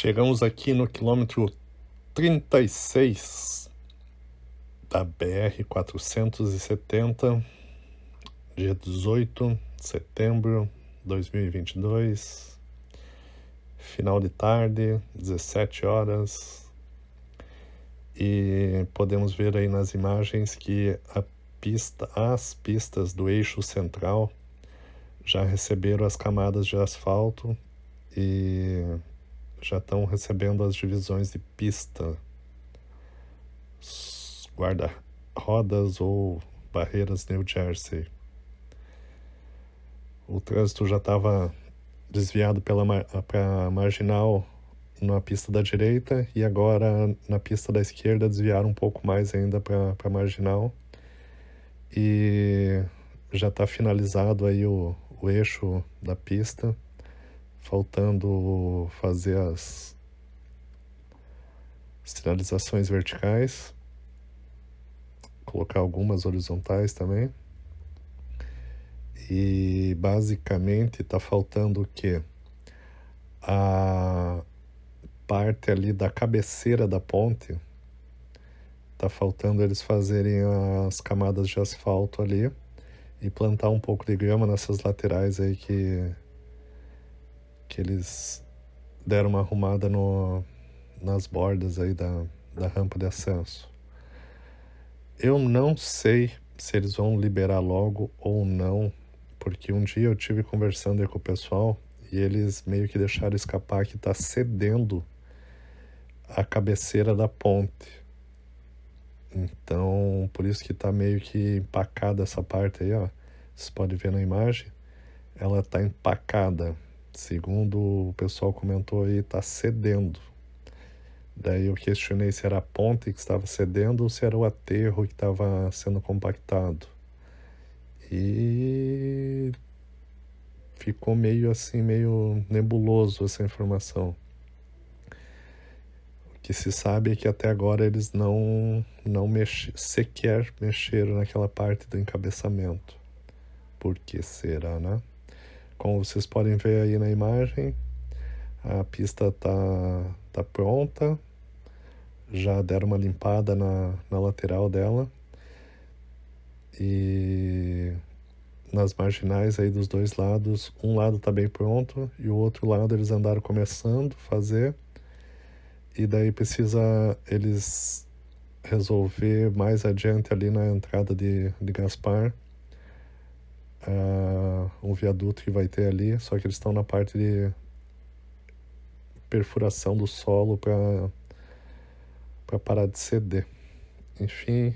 Chegamos aqui no quilômetro 36 da BR 470, dia 18 de setembro de 2022, final de tarde, 17 horas. E podemos ver aí nas imagens que a pista, as pistas do eixo central já receberam as camadas de asfalto e já estão recebendo as divisões de pista, guarda-rodas ou barreiras New Jersey. O trânsito já estava desviado pela a marginal na pista da direita e agora na pista da esquerda desviaram um pouco mais ainda para a marginal e já está finalizado aí o, o eixo da pista faltando fazer as sinalizações verticais, colocar algumas horizontais também. E basicamente está faltando o que? A parte ali da cabeceira da ponte, tá faltando eles fazerem as camadas de asfalto ali e plantar um pouco de grama nessas laterais aí que que eles deram uma arrumada no, nas bordas aí da, da rampa de acesso. Eu não sei se eles vão liberar logo ou não, porque um dia eu tive conversando aí com o pessoal e eles meio que deixaram escapar que está cedendo a cabeceira da ponte. Então, por isso que está meio que empacada essa parte aí, ó. Vocês podem ver na imagem. Ela está empacada. Segundo o pessoal comentou aí, está cedendo. Daí eu questionei se era a ponte que estava cedendo ou se era o aterro que estava sendo compactado. E ficou meio assim, meio nebuloso essa informação. O que se sabe é que até agora eles não, não mexe, sequer mexeram naquela parte do encabeçamento. Por que será, né? Como vocês podem ver aí na imagem, a pista tá, tá pronta. Já deram uma limpada na, na lateral dela. E nas marginais aí dos dois lados, um lado tá bem pronto e o outro lado eles andaram começando a fazer. E daí precisa eles resolver mais adiante ali na entrada de, de Gaspar a, ah, um viaduto que vai ter ali, só que eles estão na parte de perfuração do solo para para parar de ceder. Enfim,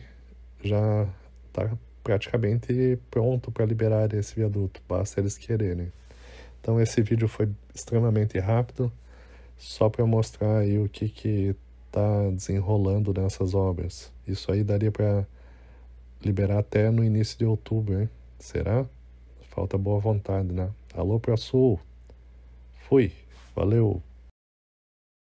já está praticamente pronto para liberar esse viaduto, basta eles quererem. Então esse vídeo foi extremamente rápido, só para mostrar aí o que que tá desenrolando nessas obras. Isso aí daria para liberar até no início de outubro, hein? Será? Falta boa vontade, né? Alô, Sul. Fui. Valeu.